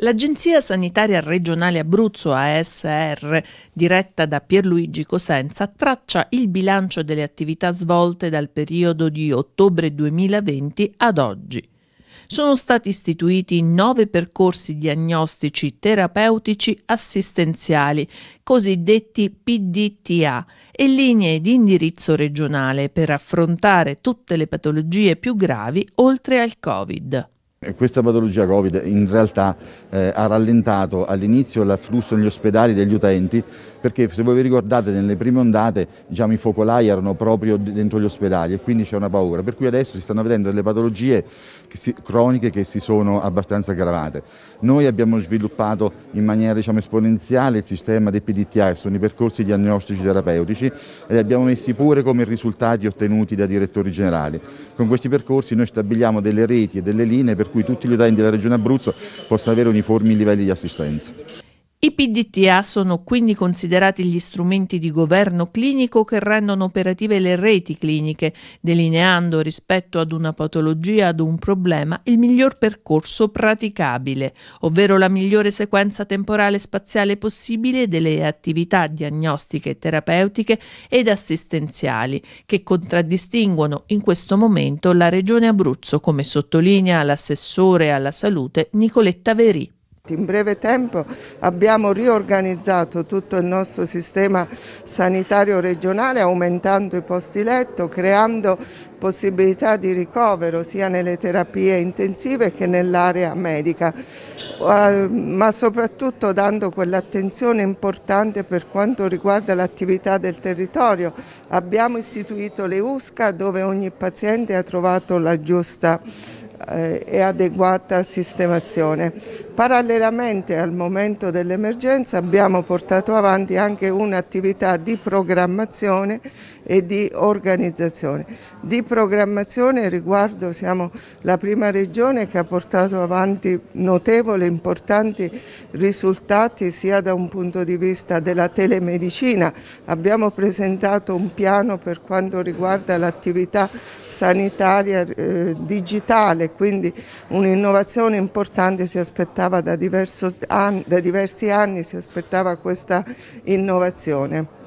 L'Agenzia Sanitaria Regionale Abruzzo ASR, diretta da Pierluigi Cosenza, traccia il bilancio delle attività svolte dal periodo di ottobre 2020 ad oggi. Sono stati istituiti nove percorsi diagnostici terapeutici assistenziali, cosiddetti PDTA, e linee di indirizzo regionale per affrontare tutte le patologie più gravi oltre al Covid. Eh, questa patologia Covid in realtà eh, ha rallentato all'inizio l'afflusso negli ospedali degli utenti perché se voi vi ricordate nelle prime ondate diciamo, i focolai erano proprio dentro gli ospedali e quindi c'è una paura, per cui adesso si stanno vedendo delle patologie che si, croniche che si sono abbastanza aggravate. Noi abbiamo sviluppato in maniera diciamo, esponenziale il sistema dei PDTA, che sono i percorsi diagnostici terapeutici, e li abbiamo messi pure come risultati ottenuti da direttori generali. Con questi percorsi noi stabiliamo delle reti e delle linee per cui tutti gli utenti della Regione Abruzzo possano avere uniformi livelli di assistenza. I PDTA sono quindi considerati gli strumenti di governo clinico che rendono operative le reti cliniche, delineando rispetto ad una patologia, ad un problema, il miglior percorso praticabile, ovvero la migliore sequenza temporale e spaziale possibile delle attività diagnostiche, terapeutiche ed assistenziali che contraddistinguono in questo momento la Regione Abruzzo, come sottolinea l'assessore alla salute Nicoletta Veri. In breve tempo abbiamo riorganizzato tutto il nostro sistema sanitario regionale aumentando i posti letto, creando possibilità di ricovero sia nelle terapie intensive che nell'area medica, eh, ma soprattutto dando quell'attenzione importante per quanto riguarda l'attività del territorio. Abbiamo istituito le USCA dove ogni paziente ha trovato la giusta eh, e adeguata sistemazione. Parallelamente al momento dell'emergenza abbiamo portato avanti anche un'attività di programmazione e di organizzazione. Di programmazione riguardo siamo la prima regione che ha portato avanti notevoli, e importanti risultati sia da un punto di vista della telemedicina, abbiamo presentato un piano per quanto riguarda l'attività sanitaria eh, digitale quindi un'innovazione importante si aspettava da, diverso, da diversi anni, si aspettava questa innovazione.